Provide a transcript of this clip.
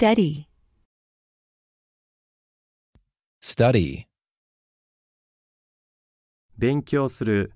Study. Study. 勉強する